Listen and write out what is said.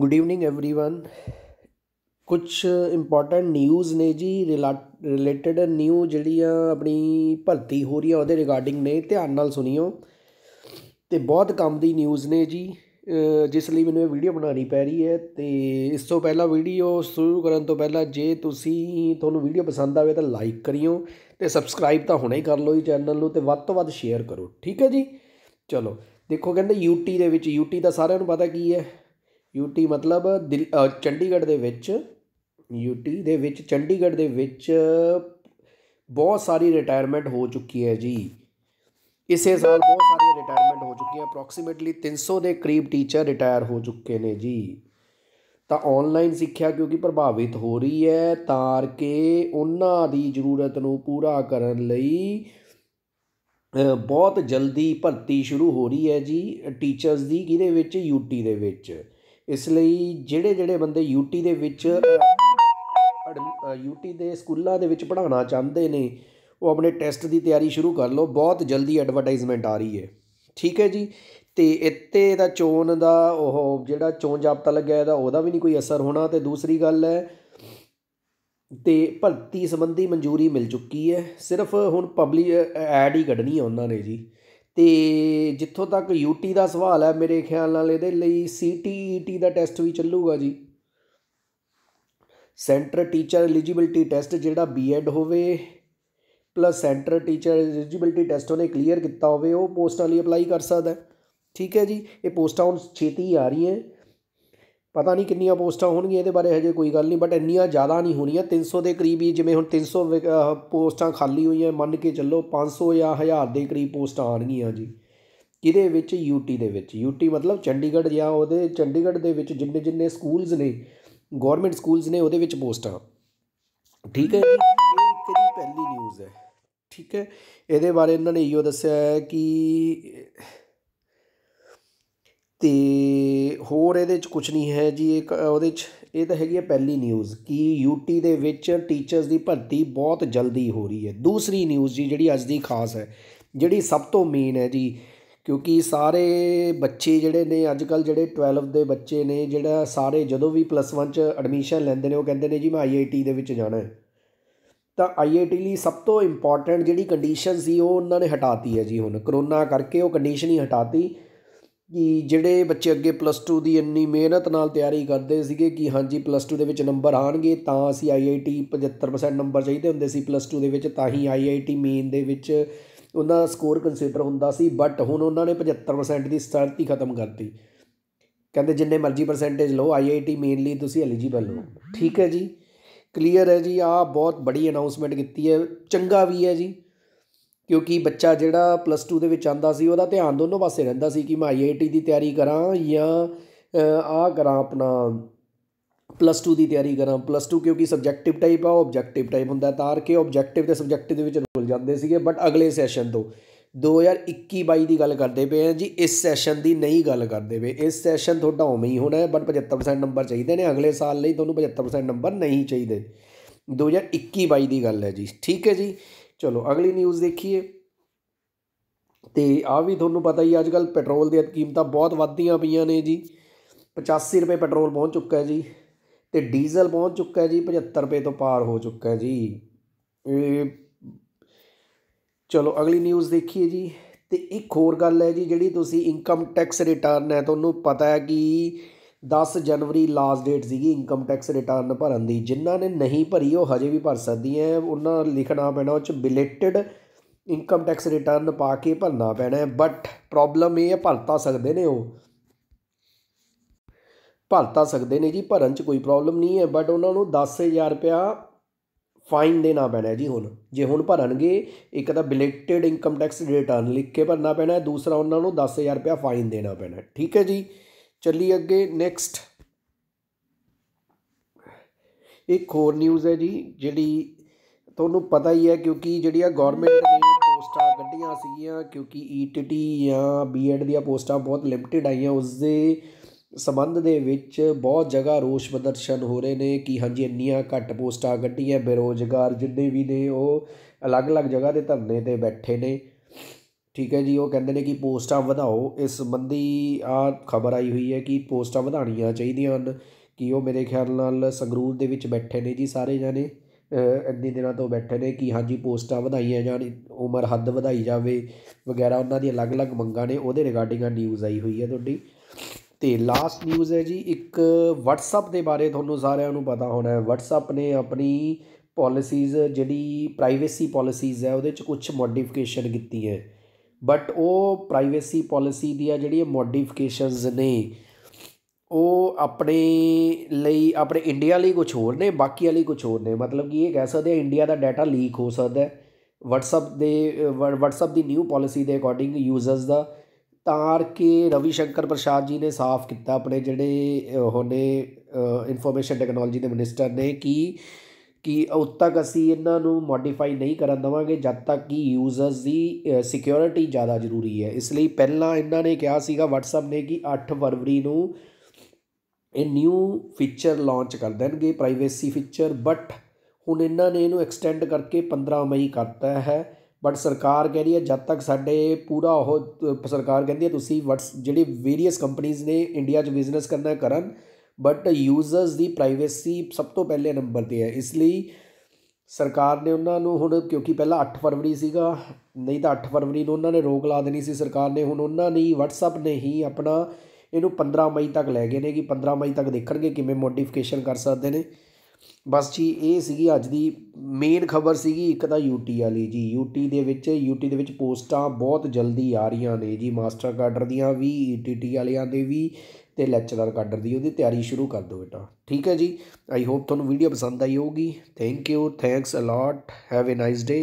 good evening everyone ਕੁਝ important news ਨੇ ਜੀ ਰਿਲੇਟਡ ਨਿਊ ਜਿਹੜੀਆਂ ਆਪਣੀ ਭਰਤੀ ਹੋ ਰਹੀ ਆ ਉਹਦੇ ਰਿਗਾਰਡਿੰਗ ਨੇ ਧਿਆਨ ਨਾਲ ਸੁਣਿਓ ਤੇ ਬਹੁਤ ਕੰਮ ਦੀ ਨਿਊਜ਼ ਨੇ ਜੀ ਜਿਸ ਲਈ ਮੈਨੂੰ ਇਹ ਵੀਡੀਓ ਬਣਾਉਣੀ ਪੈ ਰਹੀ ਹੈ ਤੇ ਇਸ ਤੋਂ ਪਹਿਲਾਂ ਵੀਡੀਓ ਸ਼ੁਰੂ ਕਰਨ ਤੋਂ ਪਹਿਲਾਂ ਜੇ ਤੁਸੀਂ ਤੁਹਾਨੂੰ ਵੀਡੀਓ ਪਸੰਦ ਆਵੇ ਤਾਂ ਲਾਈਕ ਕਰਿਓ ਤੇ ਸਬਸਕ੍ਰਾਈਬ ਤਾਂ ਹੁਣੇ ਹੀ ਕਰ ਲਓ ਜੀ ਚੈਨਲ ਨੂੰ ਤੇ ਵੱਧ ਤੋਂ ਵੱਧ ਸ਼ੇਅਰ ਕਰੋ ਠੀਕ ਹੈ ਜੀ ਚਲੋ ਦੇਖੋ ਕਹਿੰਦੇ ਯੂਟੀ ਦੇ ਵਿੱਚ ਯੂਟੀ ਦਾ ਸਾਰਿਆਂ ਨੂੰ ਪਤਾ ਕੀ ਹੈ ਯੂਟੀ ਮਤਲਬ ਚੰਡੀਗੜ੍ਹ ਦੇ ਵਿੱਚ ਯੂਟੀ ਦੇ ਵਿੱਚ ਚੰਡੀਗੜ੍ਹ ਦੇ ਵਿੱਚ ਬਹੁਤ ਸਾਰੀ ਰਿਟਾਇਰਮੈਂਟ ਹੋ ਚੁੱਕੀ ਹੈ ਜੀ ਇਸੇ ਸਾਲ ਬਹੁਤ ਸਾਰੀ ਰਿਟਾਇਰਮੈਂਟ ਹੋ ਚੁੱਕੀ ਹੈ ਅਪਰੋਕਸੀਮੇਟਲੀ 300 ਦੇ ਕਰੀਬ ਟੀਚਰ ਰਿਟਾਇਰ ਹੋ ਚੁੱਕੇ ਨੇ ਜੀ ਤਾਂ ਆਨਲਾਈਨ ਸਿੱਖਿਆ ਕਿਉਂਕਿ ਪ੍ਰਭਾਵਿਤ ਹੋ ਰਹੀ ਹੈ ਤਾਰ ਕੇ ਉਹਨਾਂ ਦੀ ਜ਼ਰੂਰਤ ਨੂੰ ਪੂਰਾ ਕਰਨ ਲਈ ਬਹੁਤ ਜਲਦੀ ਭਰਤੀ ਸ਼ੁਰੂ ਹੋ ਰਹੀ ਹੈ ਜੀ ਟੀਚਰਸ ਦੀ ਕਿਹਦੇ ਵਿੱਚ ਯੂਟੀ ਦੇ ਵਿੱਚ ਇਸ ਲਈ ਜਿਹੜੇ ਜਿਹੜੇ ਬੰਦੇ ਯੂਟੀ ਦੇ ਵਿੱਚ ਯੂਟੀ ਦੇ ਸਕੂਲਾਂ ਦੇ ਵਿੱਚ ਪੜ੍ਹਾਉਣਾ ਚਾਹੁੰਦੇ ਨੇ ਉਹ ਆਪਣੇ ਟੈਸਟ ਦੀ ਤਿਆਰੀ ਸ਼ੁਰੂ ਕਰ ਲਓ ਬਹੁਤ ਜਲਦੀ ਐਡਵਰਟਾਈਜ਼ਮੈਂਟ ਆ ਰਹੀ ਹੈ ਠੀਕ ਹੈ ਜੀ ਤੇ ਇੱਥੇ ਦਾ ਚੋਣ ਦਾ ਉਹ ਜਿਹੜਾ ਚੋਣ ਜਾਬਤਾ ਲੱਗਿਆ ਇਹਦਾ ਉਹਦਾ ਵੀ ਨਹੀਂ ਕੋਈ ਅਸਰ ਹੋਣਾ ਤੇ ਦੂਸਰੀ ਗੱਲ ਹੈ ਤੇ ਭਰਤੀ ਸੰਬੰਧੀ ਮਨਜ਼ੂਰੀ ਮਿਲ ਚੁੱਕੀ ਹੈ ਸਿਰਫ ਹੁਣ ਪਬਲਿਕ ਐਡ ਹੀ ਕੱਢਣੀ ਹੈ ਉਹਨਾਂ ਨੇ ਜੀ ਤੇ ਜਿੱਥੋਂ ਤੱਕ ਯੂਟੀ ਦਾ ਸਵਾਲ ਹੈ ਮੇਰੇ ਖਿਆਲ ਨਾਲ ਇਹਦੇ ਲਈ ਸੀਟੀਈਟੀ e ਦਾ ਟੈਸਟ ਵੀ ਚੱਲੂਗਾ ਜੀ ਸੈਂਟਰ ਟੀਚਰ ਐਲੀਜੀਬਿਲਟੀ ਟੈਸਟ ਜਿਹੜਾ ਬੀਐਡ ਹੋਵੇ plus center teacher eligibility test ਉਹਨੇ ਕਲੀਅਰ ਕੀਤਾ ਹੋਵੇ ਉਹ ਪੋਸਟਾਂ ਲਈ ਅਪਲਾਈ ਕਰ ਸਕਦਾ ਠੀਕ ਹੈ ਜੀ ਇਹ ਪੋਸਟਾਂ ਹੁਣ ਛੇਤੀ ਆ ਰਹੀਆਂ ਪਤਾ ਨਹੀਂ ਕਿੰਨੀਆਂ ਪੋਸਟਾਂ ਹੋਣਗੀਆਂ ਇਹਦੇ ਬਾਰੇ ਹਜੇ ਕੋਈ ਗੱਲ ਨਹੀਂ ਬਟ ਇੰਨੀਆਂ ਜ਼ਿਆਦਾ ਨਹੀਂ ਹੋਣੀਆਂ 300 ਦੇ ਕਰੀਬ ਹੀ ਜਿਵੇਂ ਹੁਣ 300 ਪੋਸਟਾਂ ਖਾਲੀ ਹੋਈਆਂ ਮੰਨ ਕੇ ਚੱਲੋ 500 ਜਾਂ 1000 ਦੇ ਕਰੀਬ ਪੋਸਟਾਂ ਆਣਗੀਆਂ ਜੀ ਕਿਹਦੇ ਵਿੱਚ ਯੂਟੀ ਦੇ ਵਿੱਚ ਯੂਟੀ ਮਤਲਬ ਚੰਡੀਗੜ੍ਹ ਜਾਂ ਉਹਦੇ ਚੰਡੀਗੜ੍ਹ ਦੇ ਵਿੱਚ ਜਿੰਨੇ ਜਿੰਨੇ ਸਕੂਲਸ ਨੇ ਗਵਰਨਮੈਂਟ ਸਕੂਲਸ ਨੇ ਉਹਦੇ ਵਿੱਚ ਪੋਸਟਾਂ ਠੀਕ ਹੈ ਇਹ ਕਿਹਦੀ ਪਹਿਲੀ ਨਿਊਜ਼ ਹੈ ਠੀਕ ਹੈ ਇਹਦੇ ਬਾਰੇ ਇਹਨਾਂ ਨੇ ਇਹੋ ਦੱਸਿਆ ਹੈ ਕਿ ਤੇ ਹੋਰ ਇਹਦੇ 'ਚ ਕੁਝ ਨਹੀਂ ਹੈ ਜੀ ਇੱਕ ਉਹਦੇ 'ਚ ਇਹ ਤਾਂ ਹੈਗੀ ਹੈ ਪਹਿਲੀ ਨਿਊਜ਼ ਕਿ ਯੂਟੀ ਦੇ ਵਿੱਚ ਟੀਚਰਸ ਦੀ ਭਰਤੀ ਬਹੁਤ ਜਲਦੀ ਹੋ ਰਹੀ ਹੈ ਦੂਸਰੀ ਨਿਊਜ਼ ਜੀ ਜਿਹੜੀ ਅੱਜ ਦੀ ਖਾਸ ਹੈ ਜਿਹੜੀ ਸਭ ਤੋਂ ਮੇਨ ਹੈ ਜੀ ਕਿਉਂਕਿ ਸਾਰੇ ਬੱਚੇ ਜਿਹੜੇ ਨੇ ਅੱਜ ਕੱਲ ਜਿਹੜੇ 12 ਦੇ ਬੱਚੇ ਨੇ ਜਿਹੜਾ ਸਾਰੇ ਜਦੋਂ ਵੀ ਪਲੱਸ 1 'ਚ ਐਡਮਿਸ਼ਨ ਲੈਂਦੇ ਨੇ ਉਹ ਕਹਿੰਦੇ ਨੇ ਜੀ ਮੈਂ ਆਈਆਈਟੀ ਦੇ ਵਿੱਚ ਜਾਣਾ ਹੈ ਤਾਂ ਆਈਆਈਟੀ ਲਈ ਸਭ ਤੋਂ ਇੰਪੋਰਟੈਂਟ ਜਿਹੜੀ ਕੰਡੀਸ਼ਨ ਸੀ ਉਹ ਉਹਨਾਂ ਨੇ ਹਟਾਤੀ ਹੈ ਜੀ ਹੁਣ ਕਰੋਨਾ ਕਰਕੇ ਉਹ ਕੰਡੀਸ਼ਨ ਹੀ ਹਟਾਤੀ ਕਿ ਜਿਹੜੇ ਬੱਚੇ ਅੱਗੇ ਪਲੱਸ 2 ਦੀ ਇੰਨੀ ਮਿਹਨਤ ਨਾਲ ਤਿਆਰੀ ਕਰਦੇ ਸੀਗੇ ਕਿ ਹਾਂਜੀ ਪਲੱਸ 2 ਦੇ ਵਿੱਚ ਨੰਬਰ ਆਣਗੇ ਤਾਂ ਅਸੀਂ ਆਈਆਈਟੀ 75% ਨੰਬਰ ਚਾਹੀਦੇ ਹੁੰਦੇ ਸੀ ਪਲੱਸ 2 ਦੇ ਵਿੱਚ ਤਾਂ ਹੀ ਆਈਆਈਟੀ ਮੇਨ ਦੇ ਵਿੱਚ ਉਹਨਾਂ ਦਾ ਸਕੋਰ ਕੰਸੀਡਰ ਹੁੰਦਾ ਸੀ ਬਟ ਹੁਣ ਉਹਨਾਂ ਨੇ 75% ਦੀ ਸਟਾਰਟ ਹੀ ਖਤਮ ਕਰਤੀ ਕਹਿੰਦੇ ਜਿੰਨੇ ਮਰਜ਼ੀ ਪਰਸੈਂਟੇਜ ਲਓ ਆਈਆਈਟੀ ਮੇਨਲੀ ਤੁਸੀਂ ਐਲੀਜੀਬਲ ਹੋ ਠੀਕ ਹੈ ਜੀ ਕਲੀਅਰ ਹੈ ਜੀ ਆ ਬਹੁਤ ਬੜੀ ਅਨਾਉਂਸਮੈਂਟ ਕੀਤੀ ਹੈ ਚੰਗਾ ਵੀ ਹੈ ਜੀ ਕਿਉਂਕਿ ਬੱਚਾ ਜਿਹੜਾ ਪਲੱਸ 2 ਦੇ ਵਿੱਚ ਆਂਦਾ ਸੀ ਉਹਦਾ ਧਿਆਨ ਦੋਨੋਂ ਪਾਸੇ ਰਹਿੰਦਾ ਸੀ ਕਿ ਮੈਂ ਆਈਆਈਟੀ ਦੀ ਤਿਆਰੀ ਕਰਾਂ ਜਾਂ ਆਹ ਕਰਾਂ ਆਪਣਾ ਪਲੱਸ 2 ਦੀ ਤਿਆਰੀ ਕਰਾਂ ਪਲੱਸ 2 ਕਿਉਂਕਿ ਸਬਜੈਕਟਿਵ ਟਾਈਪ ਆ ਆਬਜੈਕਟਿਵ ਟਾਈਪ ਹੁੰਦਾ ਤਾਂ ਕੇ ਆਬਜੈਕਟਿਵ ਤੇ ਸਬਜੈਕਟਿਵ ਦੇ ਵਿੱਚ ਰੁਲ ਜਾਂਦੇ ਸੀਗੇ ਬਟ ਅਗਲੇ ਸੈਸ਼ਨ ਤੋਂ 2021-22 ਦੀ ਗੱਲ ਕਰਦੇ ਪਏ ਆ ਜੀ ਇਸ ਸੈਸ਼ਨ ਦੀ ਨਹੀਂ ਗੱਲ ਕਰਦੇ ਪਏ ਇਸ ਸੈਸ਼ਨ ਤੁਹਾਡਾ ਉਵੇਂ ਹੀ ਹੋਣਾ ਹੈ ਬਟ 75% ਨੰਬਰ ਚਾਹੀਦੇ ਨੇ ਅਗਲੇ ਸਾਲ ਲਈ ਤੁਹਾਨੂੰ 75% ਨੰਬਰ ਨਹੀਂ ਚਾਹੀਦੇ 2021-22 ਦੀ ਗੱਲ ਹੈ ਜੀ ਠੀਕ ਹੈ ਜੀ ਚਲੋ ਅਗਲੀ ਨਿਊਜ਼ ਦੇਖੀਏ ਤੇ ਆ ਵੀ ਤੁਹਾਨੂੰ ਪਤਾ ਹੀ ਅੱਜ ਕੱਲ ਪੈਟਰੋਲ ਦੀਆਂ ਕੀਮਤਾਂ ਬਹੁਤ ਵੱਧੀਆਂ ਪਈਆਂ ਨੇ ਜੀ 85 ਰੁਪਏ ਪੈਟਰੋਲ ਪਹੁੰਚ ਚੁੱਕਾ ਹੈ ਜੀ ਤੇ ਡੀਜ਼ਲ ਪਹੁੰਚ ਚੁੱਕਾ ਹੈ ਜੀ 75 ਰੁਪਏ ਤੋਂ ਪਾਰ ਹੋ ਚੁੱਕਾ ਹੈ ਜੀ ਇਹ ਚਲੋ ਅਗਲੀ ਨਿਊਜ਼ ਦੇਖੀਏ ਜੀ ਤੇ ਇੱਕ ਹੋਰ ਗੱਲ ਹੈ ਜੀ ਜਿਹੜੀ ਤੁਸੀਂ ਇਨਕਮ ਟੈਕਸ ਰਿਟਰਨ ਹੈ ਤੁਹਾਨੂੰ ਪਤਾ ਹੈ ਕਿ 10 ਜਨਵਰੀ ਲਾਸਟ ਡੇਟ ਸੀਗੀ ਇਨਕਮ ਟੈਕਸ ਰਿਟਰਨ ਭਰਨ ਦੀ ਜਿਨ੍ਹਾਂ ਨੇ ਨਹੀਂ ਭਰੀ ਉਹ ਹਜੇ ਵੀ ਭਰ ਸਕਦੀਆਂ ਉਹਨਾਂ ਲਿਖਣਾ ਪੈਣਾ ਉਹ ਚ ਬਿਲੇਟਡ ਇਨਕਮ ਟੈਕਸ ਰਿਟਰਨ ਪਾ ਕੇ ਭਰਨਾ ਪੈਣਾ ਬਟ ਪ੍ਰੋਬਲਮ ਇਹ ਹੈ ਭਰਤਾ ਸਕਦੇ ਨੇ ਉਹ ਭਰਤਾ ਸਕਦੇ ਨੇ ਜੀ ਭਰਨ 'ਚ ਕੋਈ ਪ੍ਰੋਬਲਮ ਨਹੀਂ ਹੈ ਬਟ ਉਹਨਾਂ ਨੂੰ 10000 ਰੁਪਿਆ ਫਾਈਨ ਦੇਣਾ ਪੈਣਾ ਜੀ ਹੁਣ ਜੇ ਹੁਣ ਭਰਨਗੇ ਇੱਕ ਤਾਂ ਬਿਲੇਟਡ ਇਨਕਮ ਟੈਕਸ ਰਿਟਰਨ ਲਿਖ ਕੇ ਭਰਨਾ ਪੈਣਾ ਦੂਸਰਾ ਉਹਨਾਂ ਨੂੰ 10000 ਰੁਪਿਆ ਫਾਈਨ ਦੇਣਾ ਪੈਣਾ ਠੀਕ ਹੈ ਜੀ ਚੱਲੀ ਅੱਗੇ ਨੈਕਸਟ ਇੱਕ ਹੋਰ ਨਿਊਜ਼ ਹੈ ਜੀ ਜਿਹੜੀ ਤੁਹਾਨੂੰ ਪਤਾ ਹੀ ਹੈ ਕਿਉਂਕਿ ਜਿਹੜੀਆਂ ਗਵਰਨਮੈਂਟ ਨੇ ਪੋਸਟਾਂ ਕੱਢੀਆਂ ਸੀਗੀਆਂ ਕਿਉਂਕਿ ਈਟੀਟੀ e ਜਾਂ ਬੀਐਡ ਦੀਆਂ ਪੋਸਟਾਂ ਬਹੁਤ ਲਿਮਟਿਡ ਆਈਆਂ ਉਸ ਦੇ ਸਬੰਧ ਦੇ ਵਿੱਚ ਬਹੁਤ ਜਗ੍ਹਾ ਰੋਸ ਪ੍ਰਦਰਸ਼ਨ ਹੋ ਰਹੇ ਨੇ ਕਿ ਹਾਂਜੀ ਇੰਨੀਆਂ ਘੱਟ ਪੋਸਟਾਂ ਕੱਢੀਆਂ ਬੇਰੋਜ਼ਗਾਰ ਜਿੰਨੇ ਵੀ ਨੇ ਉਹ ਅਲੱਗ-ਅਲੱਗ ਜਗ੍ਹਾ ਦੇ ਧਰਨੇ ਤੇ ਬੈਠੇ ਨੇ ਠੀਕ ਹੈ ਜੀ ਉਹ ਕਹਿੰਦੇ ਨੇ ਕਿ ਪੋਸਟਾਂ ਵਧਾਓ ਇਸ ਸੰਬੰਧੀ ਆ ਖਬਰ ਆਈ ਹੋਈ ਹੈ ਕਿ ਪੋਸਟਾਂ ਵਧਾਣੀਆਂ ਚਾਹੀਦੀਆਂ ਹਨ ਕਿ ਉਹ ਮੇਰੇ ਖਿਆਲ ਨਾਲ ਸੰਗਰੂਰ ਦੇ ਵਿੱਚ ਬੈਠੇ ਨੇ ਜੀ ਸਾਰੇ ਜਾਨੇ ਇੰਨੇ ਦਿਨਾਂ ਤੋਂ ਬੈਠੇ ਨੇ ਕਿ ਹਾਂਜੀ ਪੋਸਟਾਂ ਵਧਾਈਆਂ ਜਾਣ ਉਮਰ ਹੱਦ ਵਧਾਈ ਜਾਵੇ ਵਗੈਰਾ ਉਹਨਾਂ ਦੀ ਅਲੱਗ-ਅਲੱਗ ਮੰਗਾਂ ਨੇ ਉਹਦੇ ਰਿਗਾਰਡਿੰਗ ਆ ਨਿਊਜ਼ ਆਈ ਹੋਈ ਹੈ ਤੁਹਾਡੀ ਤੇ ਲਾਸਟ ਨਿਊਜ਼ ਹੈ ਜੀ ਇੱਕ WhatsApp ਦੇ ਬਾਰੇ ਤੁਹਾਨੂੰ ਸਾਰਿਆਂ ਨੂੰ ਪਤਾ ਹੋਣਾ ਹੈ WhatsApp ਨੇ ਆਪਣੀ ਪਾਲਿਸੀਜ਼ ਜਿਹੜੀ ਪ੍ਰਾਈਵੇਸੀ ਪਾਲਿਸੀਜ਼ ਹੈ ਉਹਦੇ ਚ ਕੁਝ ਮੋਡੀਫਿਕੇਸ਼ਨ ਕੀਤੀ ਹੈ ਬਟ ਉਹ ਪ੍ਰਾਈਵੇਸੀ ਪਾਲਿਸੀ ਦੀਆਂ ਜਿਹੜੀਆਂ ਮੋਡੀਫਿਕੇਸ਼ਨਸ ਨੇ ਉਹ ਆਪਣੇ ਲਈ ਆਪਣੇ ਇੰਡੀਆ ਲਈ ਕੁਝ ਹੋਰ ਨੇ ਬਾਕੀ ਵਾਲੀ ਕੁਝ ਹੋਰ ਨੇ ਮਤਲਬ ਕਿ ਇਹ ਕਹਿ ਸਕਦੇ ਆ ਇੰਡੀਆ ਦਾ ਡਾਟਾ ਲੀਕ ਹੋ ਸਕਦਾ ਹੈ WhatsApp ਦੇ WhatsApp ਦੀ ਨਿਊ ਪਾਲਿਸੀ ਦੇ ਅਕੋਰਡਿੰਗ ਯੂਜ਼ਰਸ ਦਾ ਤਾਰ ਕੇ ਰਵੀ ਸ਼ੰਕਰ ਪ੍ਰਸ਼ਾਦ ਜੀ ਨੇ ਸਾਫ਼ ਕੀਤਾ ਆਪਣੇ ਜਿਹੜੇ ਹੋਨੇ ਇਨਫੋਰਮੇਸ਼ਨ ਟੈਕਨੋਲੋਜੀ ਦੇ ਮਿਨਿਸਟਰ ਨੇ ਕਿ ਕਿ ਉਦ ਤੱਕ ਅਸੀਂ ਇਹਨਾਂ ਨੂੰ ਮੋਡੀਫਾਈ ਨਹੀਂ ਕਰਨ ਦਵਾਂਗੇ ਜਦ ਤੱਕ ਕਿ ਯੂਜ਼ਰਸ ਦੀ ਸਿਕਿਉਰਿਟੀ ਜ਼ਿਆਦਾ ਜ਼ਰੂਰੀ ਹੈ ਇਸ ਲਈ ਪਹਿਲਾਂ ਇਹਨਾਂ ਨੇ ਕਿਹਾ ਸੀਗਾ WhatsApp ਨੇ ਕਿ 8 ਫਰਵਰੀ ਨੂੰ ਇਹ ਨਿਊ ਫੀਚਰ ਲਾਂਚ ਕਰ ਦੇਣਗੇ ਪ੍ਰਾਈਵੇਸੀ ਫੀਚਰ ਬਟ ਹੁਣ ਇਹਨਾਂ ਨੇ ਇਹਨੂੰ ਐਕਸਟੈਂਡ ਕਰਕੇ 15 ਮਈ ਕਰਤਾ ਹੈ ਬਟ ਸਰਕਾਰ ਕਹਿ ਰਹੀ ਹੈ ਜਦ ਤੱਕ ਸਾਡੇ ਪੂਰਾ ਉਹ ਸਰਕਾਰ ਕਹਿੰਦੀ ਹੈ ਤੁਸੀਂ ਵਟਸ ਜਿਹੜੇ ਵੇਰੀਅਸ ਕੰਪਨੀਆਂ ਨੇ ਇੰਡੀਆ 'ਚ ਬਿਜ਼ਨਸ ਕਰਨਾ ਕਰਨ ਬਟ ਯੂਜ਼ਰਸ ਦੀ ਪ੍ਰਾਈਵੇਸੀ ਸਭ ਤੋਂ ਪਹਿਲੇ ਨੰਬਰ ਤੇ ਹੈ ਇਸ ਲਈ ਸਰਕਾਰ ਨੇ ਉਹਨਾਂ ਨੂੰ ਹੁਣ ਕਿਉਂਕਿ ਪਹਿਲਾਂ 8 ਫਰਵਰੀ ਸੀਗਾ ਨਹੀਂ ਤਾਂ 8 ਫਰਵਰੀ ਨੂੰ ਉਹਨਾਂ ਨੇ ਰੋਕ ਲਾ ਦੇਣੀ ਸੀ ਸਰਕਾਰ ਨੇ ਹੁਣ ਉਹਨਾਂ ਨੇ WhatsApp ਨੇ ਹੀ ਆਪਣਾ ਇਹਨੂੰ 15 ਮਈ ਤੱਕ ਲੈ ਗਏ ਨੇ ਕਿ 15 ਮਈ ਤੱਕ ਦੇਖਣਗੇ ਕਿਵੇਂ ਮੋਡੀਫਿਕੇਸ਼ਨ ਕਰ ਸਕਦੇ ਨੇ ਬਸ ਜੀ ਇਹ ਸੀਗੀ ਅੱਜ ਦੀ ਮੇਨ ਖਬਰ ਸੀਗੀ ਇੱਕ ਤਾਂ ਯੂਟੀ ਵਾਲੀ ਜੀ ਯੂਟੀ ਦੇ ਵਿੱਚ ਯੂਟੀ ਦੇ ਵਿੱਚ ਪੋਸਟਾਂ ਬਹੁਤ ਜਲਦੀ ਆ ਰਹੀਆਂ ਨੇ ਜੀ ਮਾਸਟਰ ਕਾਡਰ ਦੀਆਂ ਵੀ ਈਟੀਟੀ e ਵਾਲਿਆਂ ਦੇ ਵੀ ਤੇ ਲੈਕਚਰਰ ਕਾਡਰ ਦੀ ਉਹਦੀ ਤਿਆਰੀ ਸ਼ੁਰੂ ਕਰ ਦਿਓ ਬੇਟਾ ਠੀਕ ਹੈ ਜੀ ਆਈ ਹੋਪ ਤੁਹਾਨੂੰ ਵੀਡੀਓ ਪਸੰਦ ਆਈ ਹੋਊਗੀ thank you thanks a lot have a nice day